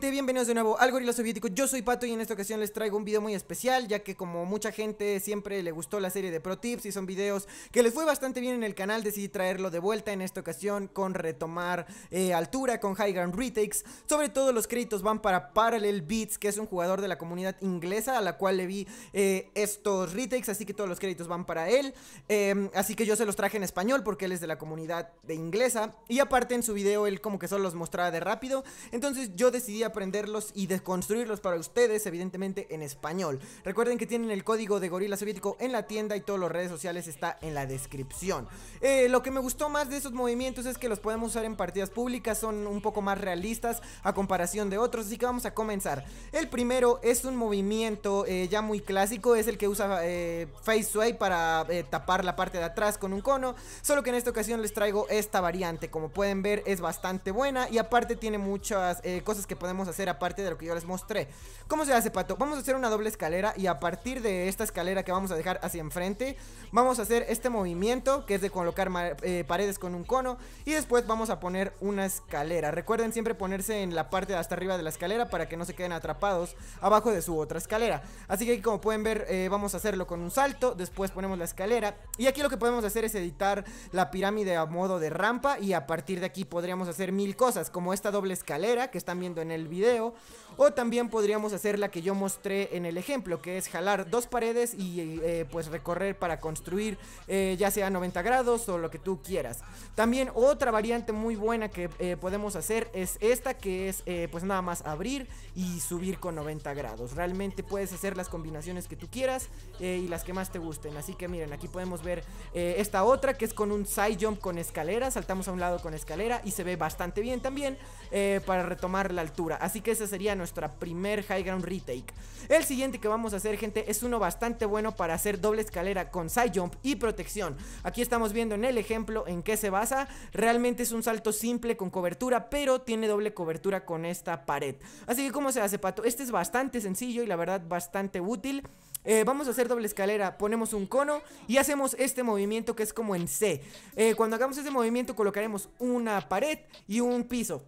Bienvenidos de nuevo al Gorila Soviético. Yo soy Pato y en esta ocasión les traigo un video muy especial, ya que como mucha gente siempre le gustó la serie de Pro Tips y son videos que les fue bastante bien en el canal, decidí traerlo de vuelta en esta ocasión con retomar eh, altura, con High Ground Retakes. Sobre todo los créditos van para Parallel Beats, que es un jugador de la comunidad inglesa a la cual le vi eh, estos retakes, así que todos los créditos van para él. Em, así que yo se los traje en español porque él es de la comunidad de inglesa y aparte en su video él como que solo los mostraba de rápido, entonces yo decidí aprenderlos y desconstruirlos para ustedes, evidentemente en español. Recuerden que tienen el código de Gorila Soviético en la tienda y todas las redes sociales está en la descripción. Eh, lo que me gustó más de esos movimientos es que los podemos usar en partidas públicas, son un poco más realistas a comparación de otros, así que vamos a comenzar. El primero es un movimiento eh, ya muy clásico, es el que usa FaceWay eh, Face Sway para tapar la parte de atrás con un cono, solo que en esta ocasión les traigo esta variante, como pueden ver es bastante buena y aparte tiene muchas cosas que podemos hacer aparte de lo que yo les mostré. ¿Cómo se hace, Pato? Vamos a hacer una doble escalera y a partir de esta escalera que vamos a dejar hacia enfrente, vamos a hacer este movimiento que es de colocar eh, paredes con un cono y después vamos a poner una escalera. Recuerden siempre ponerse en la parte de hasta arriba de la escalera para que no se queden atrapados abajo de su otra escalera. Así que como pueden ver, eh, vamos a hacerlo con un salto, después ponemos la escalera y aquí lo que podemos hacer es editar la pirámide a modo de rampa y a partir de aquí podríamos hacer mil cosas como esta doble escalera que están viendo en el el video. O también podríamos hacer la que yo mostré en el ejemplo, que es jalar dos paredes y eh, pues recorrer para construir eh, ya sea 90 grados o lo que tú quieras. También otra variante muy buena que eh, podemos hacer es esta, que es pues nada más abrir y subir con 90 grados. Realmente puedes hacer las combinaciones que tú quieras y las que más te gusten. Así que miren, aquí podemos ver esta otra que es con un side jump con escalera. Saltamos a un lado con escalera y se ve bastante bien también. Eh, para retomar la altura. Así que esa sería nuestra primer high ground retake. El siguiente que vamos a hacer, gente, es uno bastante bueno para hacer doble escalera con side jump y protección. Aquí estamos viendo en el ejemplo en qué se basa. Realmente es un salto simple con cobertura, pero tiene doble cobertura con esta pared. Así que, ¿cómo se hace, Pato? Este es bastante sencillo y la verdad bastante útil. Eh, vamos a hacer doble escalera, ponemos un cono y hacemos este movimiento que es como en C. Eh, cuando hagamos ese movimiento colocaremos una pared y un piso.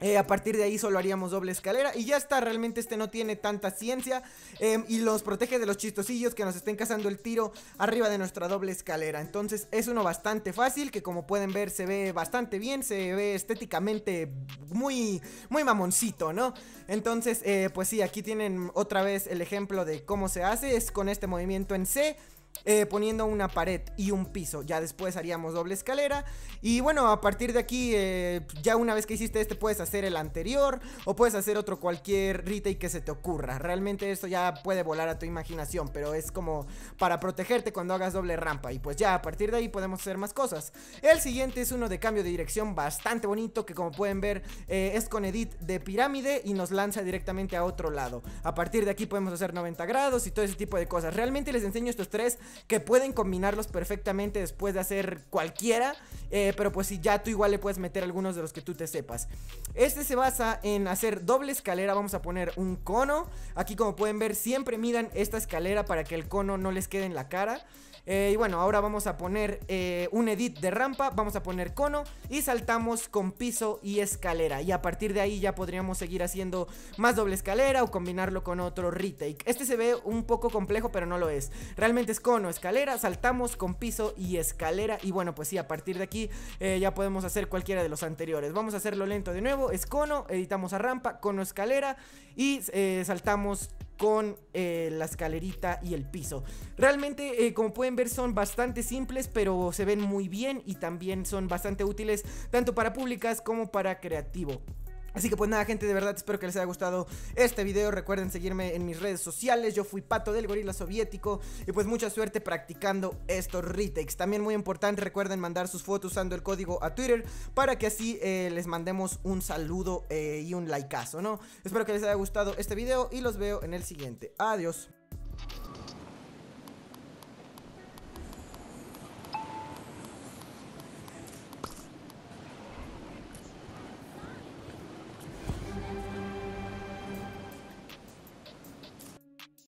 Eh, a partir de ahí solo haríamos doble escalera y ya está, realmente este no tiene tanta ciencia em, y los protege de los chistosillos que nos estén cazando el tiro arriba de nuestra doble escalera. Entonces es uno bastante fácil que como pueden ver se ve bastante bien, se ve estéticamente muy, muy mamoncito, ¿no? Entonces eh, pues sí, aquí tienen otra vez el ejemplo de cómo se hace, es con este movimiento en C eh, poniendo una pared y un piso. Ya después haríamos doble escalera. Y bueno, a partir de aquí, eh, ya una vez que hiciste este, puedes hacer el anterior o puedes hacer otro cualquier retake que se te ocurra. Realmente esto ya puede volar a tu imaginación, pero es como para protegerte cuando hagas doble rampa. Y pues ya a partir de ahí podemos hacer más cosas. El siguiente es uno de cambio de dirección bastante bonito que como pueden ver eh, es con edit de pirámide y nos lanza directamente a otro lado. A partir de aquí podemos hacer 90 grados y todo ese tipo de cosas. Realmente les enseño estos tres que pueden combinarlos perfectamente después de hacer cualquiera. Eh, pero pues si ya tú igual le puedes meter algunos de los que tú te sepas. Este se basa en hacer doble escalera. Vamos a poner un cono. Aquí como pueden ver siempre midan esta escalera para que el cono no les quede en la cara. Eh, y bueno, ahora vamos a poner eh, un edit de rampa, vamos a poner cono y saltamos con piso y escalera. Y a partir de ahí ya podríamos seguir haciendo más doble escalera o combinarlo con otro retake. Este se ve un poco complejo, pero no lo es. Realmente es cono Cono escalera, saltamos con piso y escalera. Y bueno, pues sí, a partir de aquí eh, ya podemos hacer cualquiera de los anteriores. Vamos a hacerlo lento de nuevo, es cono, editamos a rampa, cono escalera y eh, saltamos con eh, la escalerita y el piso. Realmente, como pueden ver, son bastante simples, pero se ven muy bien y también son bastante útiles tanto para públicas como para creativo. Así que pues nada gente, de verdad espero que les haya gustado este video, recuerden seguirme en mis redes sociales, yo fui Pato del Gorila Soviético y pues mucha suerte practicando estos retakes. También muy importante, recuerden mandar sus fotos usando el código a Twitter para que así eh, les mandemos un saludo eh, y un likeazo, ¿no? Espero que les haya gustado este video y los veo en el siguiente. Adiós.